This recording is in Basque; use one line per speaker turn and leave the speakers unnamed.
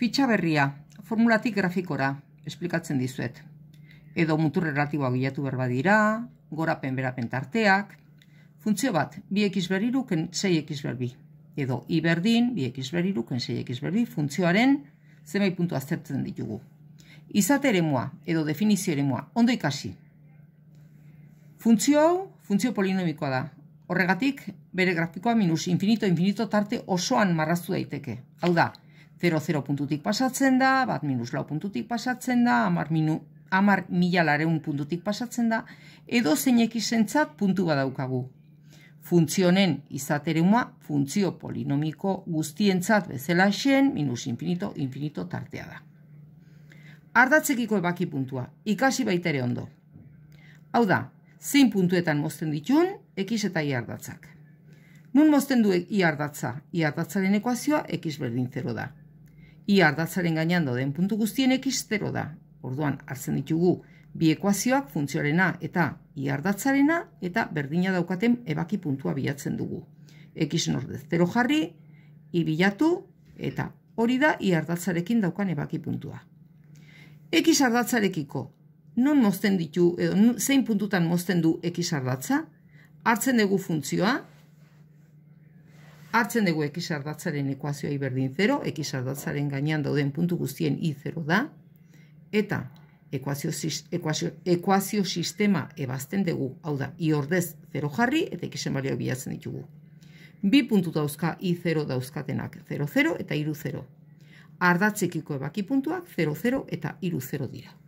Fitxa berria, formulatik grafikora, esplikatzen dizuet. Edo mutur erratiboa bilatu berba dira, gorapen berapen tarteak. Funtzio bat, bi x beriruken 6 x berbi. Edo i berdin, bi beriruken 6 x berbi, funtzioaren zemei puntu aztertzen ditugu. Izate ere moa, edo definizio ere moa, ondo ikasi. Funtzio hau, funtzio polinomikoa da. Horregatik, bere grafikoa minus infinito-infinito tarte osoan marraztu daiteke. Hau da, 0 puntutik pasatzen da, bat minus lau puntutik pasatzen da, amar, minu, mila lareun puntutik pasatzen da, edo zeinek izentzat puntu badaukagu. Funtzionen izateruma, funtzio polinomiko guztientzat bezala xen, minus infinito, infinito tartea da. Ardatzekiko ebaki puntua, ikasi baitere ondo. Hau da, zein puntuetan mozten ditun, ekis eta iardatzak. Nun mozten du iardatza, iardatzaren ekuazioa, ekiz berdin zero da i ardatzaren gainean dauden puntu guztien x 0 da. Orduan, hartzen ditugu bi ekuazioak funtzioarena eta i ardatzarena eta berdina daukaten ebaki puntua bilatzen dugu. x nordez 0 jarri, i bilatu eta hori da i ardatzarekin daukan ebaki puntua. x ardatzarekiko, non mozten ditu, edo, zein puntutan mozten du x ardatza? Hartzen dugu funtzioa, Hartzen dugu x ardatzaren ekuazioa iberdin 0, x ardatzaren gainean dauden puntu guztien i 0 da, eta ekuazio sistema ebazten dugu, hau da, i ordez 0 jarri, eta x enbalioa bilatzen ditugu. Bi puntu dauzka i 0 dauzkatenak 0, 0 eta 0, 0. Ardatzekiko ebaki puntuak 0, 0 eta iru 0 dira.